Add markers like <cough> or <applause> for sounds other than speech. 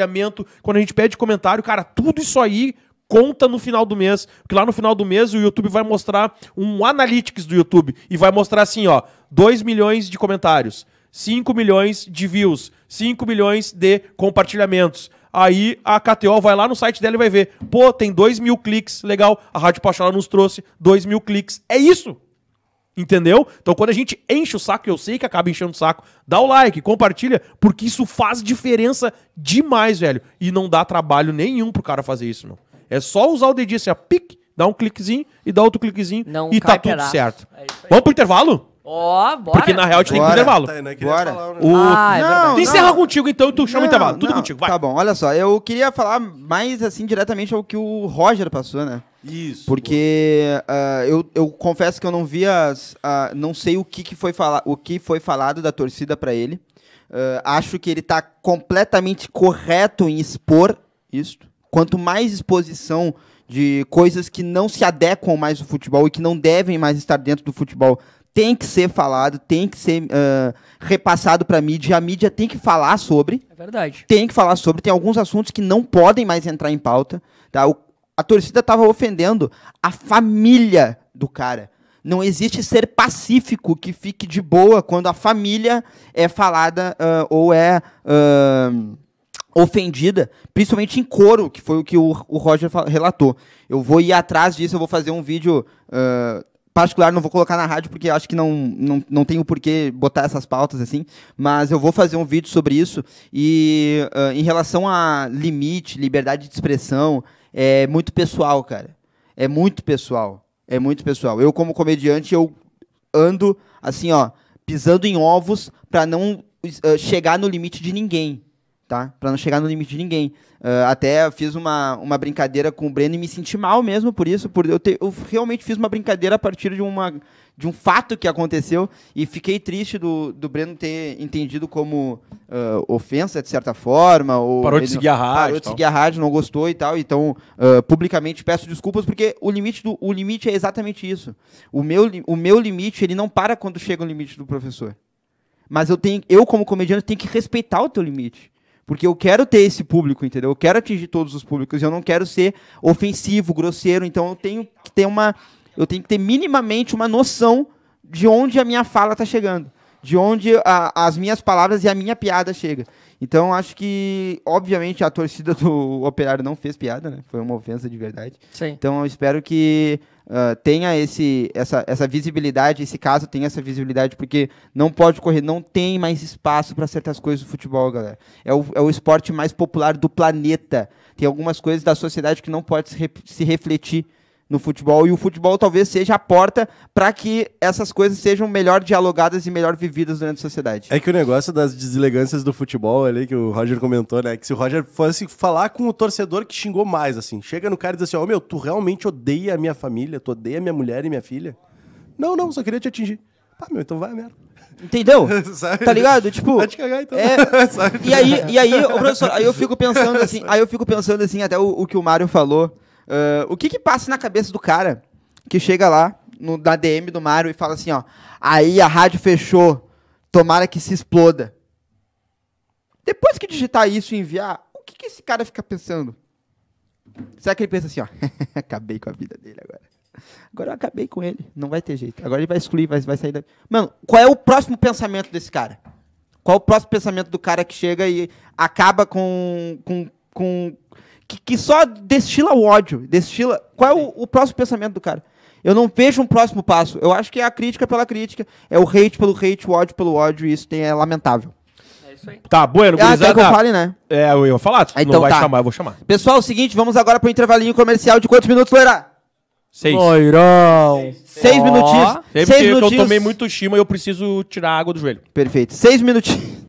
compartilhamento, quando a gente pede comentário, cara, tudo isso aí conta no final do mês, porque lá no final do mês o YouTube vai mostrar um analytics do YouTube e vai mostrar assim, ó, 2 milhões de comentários, 5 milhões de views, 5 milhões de compartilhamentos. Aí a KTO vai lá no site dela e vai ver. Pô, tem 2 mil cliques, legal. A Rádio Pachola nos trouxe 2 mil cliques. É isso! Entendeu? Então, quando a gente enche o saco, eu sei que acaba enchendo o saco, dá o like, compartilha, porque isso faz diferença demais, velho. E não dá trabalho nenhum pro cara fazer isso, não. É só usar o dedinho assim, a pique, dá um cliquezinho e dá outro cliquezinho não e tá tudo certo. É Vamos pro intervalo? Ó, bora. Porque na real a gente tem que Bora. intervalo. Tainan tá, queria Bora. falar um né? O... Ah, é encerra contigo, então, tu chama o intervalo. Tudo não. contigo, vai. Tá bom, olha só, eu queria falar mais assim diretamente ao que o Roger passou, né? Isso. Porque ah, eu, eu confesso que eu não vi as. Ah, não sei o que, que foi fala, o que foi falado da torcida pra ele. Ah, acho que ele tá completamente correto em expor isso. Quanto mais exposição de coisas que não se adequam mais ao futebol e que não devem mais estar dentro do futebol tem que ser falado, tem que ser uh, repassado para a mídia. A mídia tem que falar sobre. É verdade. Tem que falar sobre. Tem alguns assuntos que não podem mais entrar em pauta. Tá? O, a torcida estava ofendendo a família do cara. Não existe ser pacífico que fique de boa quando a família é falada uh, ou é uh, ofendida, principalmente em coro, que foi o que o, o Roger relatou. Eu vou ir atrás disso, eu vou fazer um vídeo uh, particular não vou colocar na rádio porque acho que não, não, não tenho por que botar essas pautas assim, mas eu vou fazer um vídeo sobre isso e uh, em relação a limite, liberdade de expressão, é muito pessoal, cara. É muito pessoal. É muito pessoal. Eu como comediante eu ando assim, ó, pisando em ovos para não uh, chegar no limite de ninguém tá? Para não chegar no limite de ninguém. Uh, até fiz uma, uma brincadeira com o Breno e me senti mal mesmo por isso, por eu, ter eu realmente fiz uma brincadeira a partir de, uma, de um fato que aconteceu e fiquei triste do, do Breno ter entendido como uh, ofensa de certa forma. Ou parou de seguir a rádio. Parou de seguir a rádio, não gostou e tal. Então, uh, publicamente peço desculpas porque o limite, do, o limite é exatamente isso. O meu, o meu limite, ele não para quando chega o limite do professor. Mas eu tenho, eu como comediante tenho que respeitar o teu limite. Porque eu quero ter esse público, entendeu? Eu quero atingir todos os públicos. Eu não quero ser ofensivo, grosseiro. Então eu tenho que ter uma. Eu tenho que ter minimamente uma noção de onde a minha fala está chegando de onde a, as minhas palavras e a minha piada chega. Então acho que, obviamente, a torcida <laughs> do Operário não fez piada, né? Foi uma ofensa de verdade. Sim. Então eu espero que uh, tenha esse, essa, essa visibilidade, esse caso tenha essa visibilidade, porque não pode correr, não tem mais espaço para certas coisas do futebol, galera. É o, é o esporte mais popular do planeta. Tem algumas coisas da sociedade que não pode se, re se refletir no futebol e o futebol talvez seja a porta para que essas coisas sejam melhor dialogadas e melhor vividas durante a sociedade. É que o negócio das deselegâncias do futebol ali que o Roger comentou, né, que se o Roger fosse falar com o torcedor que xingou mais assim, chega no cara e diz assim: "Ó, oh, meu, tu realmente odeia a minha família, tu odeia a minha mulher e minha filha?" "Não, não, só queria te atingir." "Ah, meu, então vai merda." Entendeu? <laughs> tá ligado? Tipo. Vai te cagar, então. É... <laughs> e aí, e aí, professor, aí eu fico pensando assim, aí eu fico pensando assim, até o, o que o Mário falou Uh, o que que passa na cabeça do cara que chega lá no, na DM do Mário e fala assim, ó, aí a rádio fechou, tomara que se exploda. Depois que digitar isso e enviar, o que que esse cara fica pensando? Será que ele pensa assim, ó, <laughs> acabei com a vida dele agora. Agora eu acabei com ele, não vai ter jeito. Agora ele vai excluir, vai, vai sair da... Mano, qual é o próximo pensamento desse cara? Qual é o próximo pensamento do cara que chega e acaba com, com, com que, que só destila o ódio, destila. Qual é o, o próximo pensamento do cara? Eu não vejo um próximo passo. Eu acho que é a crítica é pela crítica, é o hate pelo hate, o ódio pelo ódio, e isso tem, é lamentável. É isso aí. Tá, bueno, ah, gurizada. que eu fale, né? É, eu ia falar, tu ah, então, não vai tá. chamar, eu vou chamar. Pessoal, é o seguinte, vamos agora pro intervalinho comercial de quantos minutos, Loira? Seis. Loirão. Seis, seis oh. minutinhos. Seis minutinhos. eu tomei muito chima e eu preciso tirar a água do joelho. Perfeito. Seis minutinhos.